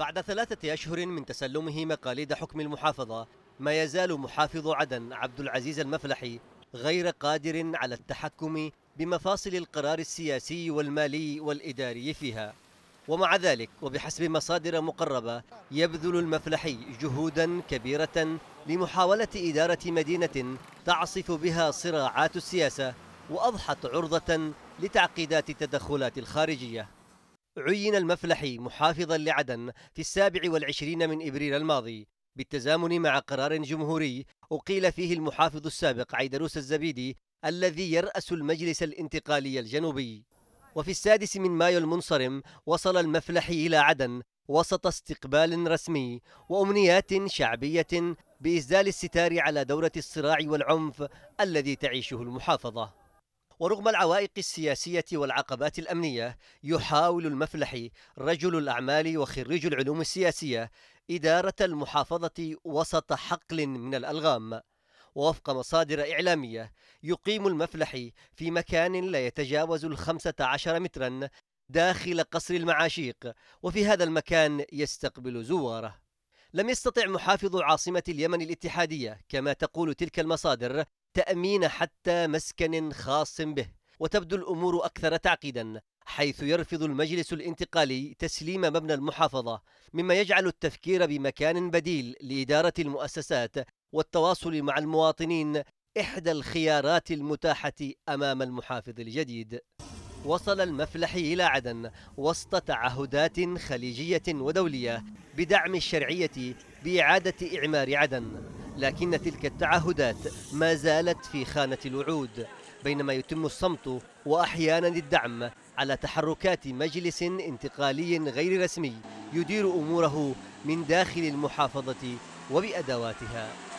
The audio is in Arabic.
بعد ثلاثة أشهر من تسلمه مقاليد حكم المحافظة ما يزال محافظ عدن عبد العزيز المفلحي غير قادر على التحكم بمفاصل القرار السياسي والمالي والإداري فيها ومع ذلك وبحسب مصادر مقربة يبذل المفلحي جهودا كبيرة لمحاولة إدارة مدينة تعصف بها صراعات السياسة وأضحت عرضة لتعقيدات التدخلات الخارجية عين المفلحي محافظا لعدن في السابع والعشرين من إبريل الماضي بالتزامن مع قرار جمهوري أقيل فيه المحافظ السابق عيدروس الزبيدي الذي يرأس المجلس الانتقالي الجنوبي وفي السادس من مايو المنصرم وصل المفلحي إلى عدن وسط استقبال رسمي وأمنيات شعبية بإسدال الستار على دورة الصراع والعنف الذي تعيشه المحافظة ورغم العوائق السياسية والعقبات الأمنية يحاول المفلحي رجل الأعمال وخريج العلوم السياسية إدارة المحافظة وسط حقل من الألغام ووفق مصادر إعلامية يقيم المفلحي في مكان لا يتجاوز الخمسة عشر مترا داخل قصر المعاشيق وفي هذا المكان يستقبل زواره لم يستطع محافظ عاصمة اليمن الاتحادية كما تقول تلك المصادر تأمين حتى مسكن خاص به وتبدو الأمور أكثر تعقيدا حيث يرفض المجلس الانتقالي تسليم مبنى المحافظة مما يجعل التفكير بمكان بديل لإدارة المؤسسات والتواصل مع المواطنين إحدى الخيارات المتاحة أمام المحافظ الجديد وصل المفلح إلى عدن وسط تعهدات خليجية ودولية بدعم الشرعية بإعادة إعمار عدن لكن تلك التعهدات ما زالت في خانة الوعود بينما يتم الصمت وأحيانا الدعم على تحركات مجلس انتقالي غير رسمي يدير أموره من داخل المحافظة وبأدواتها